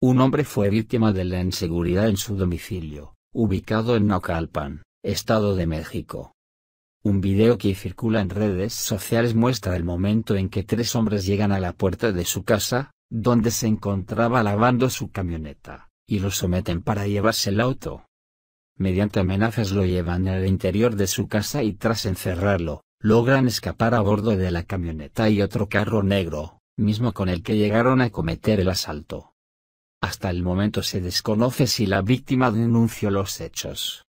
Un hombre fue víctima de la inseguridad en su domicilio, ubicado en Nocalpan, Estado de México. Un video que circula en redes sociales muestra el momento en que tres hombres llegan a la puerta de su casa, donde se encontraba lavando su camioneta, y lo someten para llevarse el auto. Mediante amenazas lo llevan al interior de su casa y tras encerrarlo, logran escapar a bordo de la camioneta y otro carro negro, mismo con el que llegaron a cometer el asalto. Hasta el momento se desconoce si la víctima denunció los hechos.